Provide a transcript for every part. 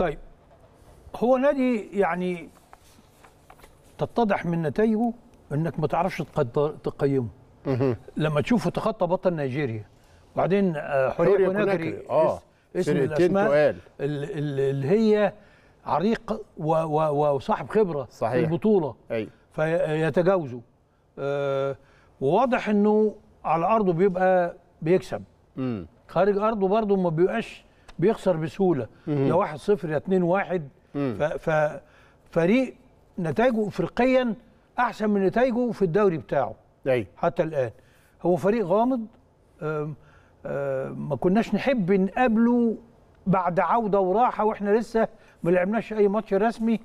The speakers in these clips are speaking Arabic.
طيب هو نادي يعني تتضح من نتائجه انك ما تعرفش تقيمه لما تشوفه تخطى بطل نيجيريا وبعدين آه، حريق كوناكري اه اسم الاسماء اللي هي عريق وصاحب خبره صحيح في البطوله أي. فيتجاوزه وواضح آه، انه على ارضه بيبقى بيكسب خارج ارضه برضه ما بيبقاش بيخسر بسهوله يا 1 0 يا 2 1 ففريق نتائجه افريقيا احسن من نتائجه في الدوري بتاعه أي. حتى الان هو فريق غامض آم آم ما كناش نحب نقابله بعد عوده وراحه واحنا لسه ما لعبناش اي ماتش رسمي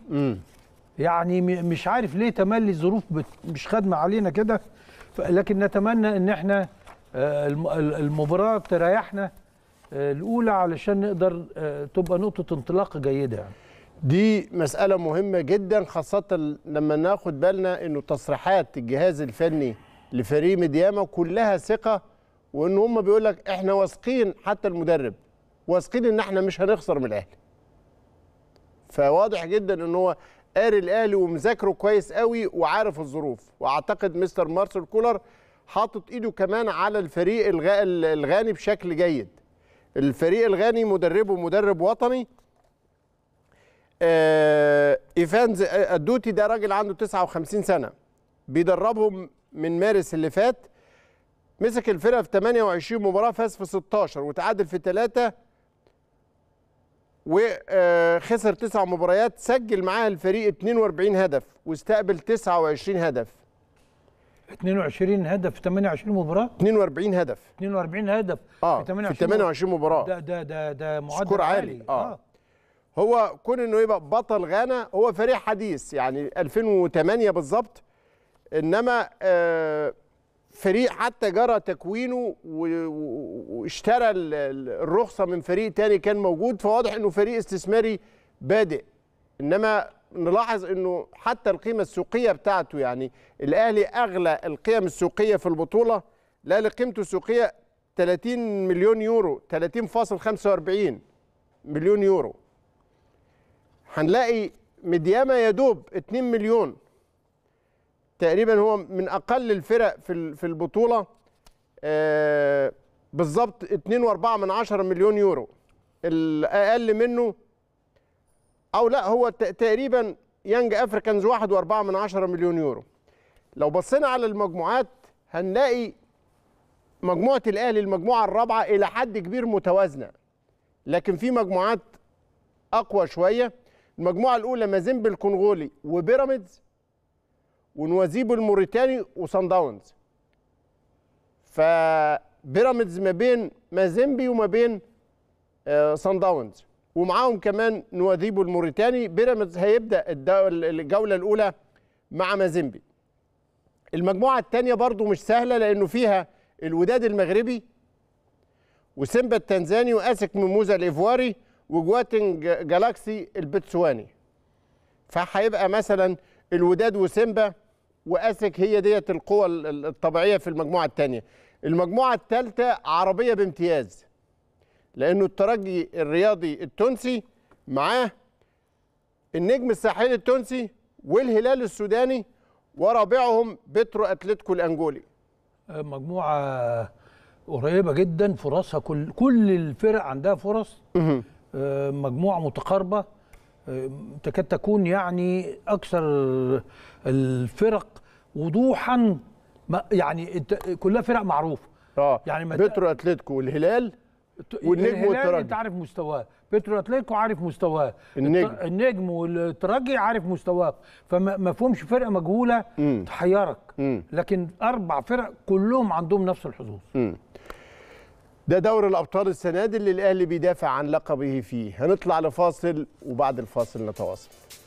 يعني م. يعني مش عارف ليه تملي الظروف مش خدمه علينا كده لكن نتمنى ان احنا آه، المباراه تريحنا آه، الاولى علشان نقدر آه، تبقى نقطه انطلاق جيده يعني. دي مساله مهمه جدا خاصه لما ناخد بالنا انه تصريحات الجهاز الفني لفريق مدياما كلها ثقه وان هم بيقول لك احنا واثقين حتى المدرب واثقين ان احنا مش هنخسر من الاهلي فواضح جدا ان هو قاري الاهلي ومذاكره كويس قوي وعارف الظروف واعتقد مستر مارسل كولر حاطط ايده كمان على الفريق الغاني بشكل جيد الفريق الغاني مدربه مدرب وطني آه، ايفانز الدوتي آه، ده راجل عنده 59 سنه بيدربهم من مارس اللي فات مسك الفرقه في 28 مباراه فاز في 16 وتعادل في 3 وخسر 9 مباريات سجل معاه الفريق 42 هدف واستقبل 29 هدف 22 هدف في 28 مباراه 42 هدف 42 هدف آه في 28, في 28 مباراه ده ده ده ده معدل سكور عالي, عالي. آه. آه. هو كون انه يبقى بطل غانا هو فريق حديث يعني 2008 بالظبط انما آه فريق حتى جرى تكوينه واشترى الرخصه من فريق تاني كان موجود فواضح انه فريق استثماري بادئ انما نلاحظ انه حتى القيمه السوقيه بتاعته يعني الاهلي اغلى القيم السوقيه في البطوله لا لقيمته السوقيه 30 مليون يورو 30.45 مليون يورو هنلاقي مدياما يدوب 2 مليون تقريبا هو من اقل الفرق في في البطوله آه، بالظبط 2.4 من 10 مليون يورو الاقل منه او لا هو تقريبا يانج افريكانز 1.4 مليون يورو لو بصينا على المجموعات هنلاقي مجموعه الاهلي المجموعه الرابعه الى حد كبير متوازنه لكن في مجموعات اقوى شويه المجموعه الاولى مازيمبي الكونغولي وبيراميدز ونوازيبو الموريتاني وسان داونز فبيراميدز ما بين مازيمبي وما بين سان آه، داونز ومعاهم كمان نواديبو الموريتاني بيراميدز هيبدا الجوله الاولى مع مازيمبي المجموعه الثانيه برضو مش سهله لانه فيها الوداد المغربي وسيمبا التنزاني واسك ميموزا الايفواري وجواتنج جالاكسي البتسواني فهيبقى مثلا الوداد وسيمبا واسك هي ديت القوى الطبيعيه في المجموعه الثانيه المجموعه الثالثه عربيه بامتياز لانه الترجي الرياضي التونسي معاه النجم الساحلي التونسي والهلال السوداني ورابعهم بترو اتلتيكو الانجولي آه، مجموعه قريبه جدا فرصها كل كل الفرق عندها فرص آه، مجموعه متقاربه آه، تكاد تكون يعني اكثر الفرق وضوحا يعني كلها فرق معروفه اه يعني بترو اتلتيكو والهلال والنجم والترجي انت عارف مستواه بترو اتليكو عارف مستواه النجم النجم والترجي عارف مستواه فما فهمش فرقه مجهوله مم. تحيرك مم. لكن اربع فرق كلهم عندهم نفس الحظوظ ده دوري الابطال السنه دي اللي الاهلي بيدافع عن لقبه فيه هنطلع لفاصل وبعد الفاصل نتواصل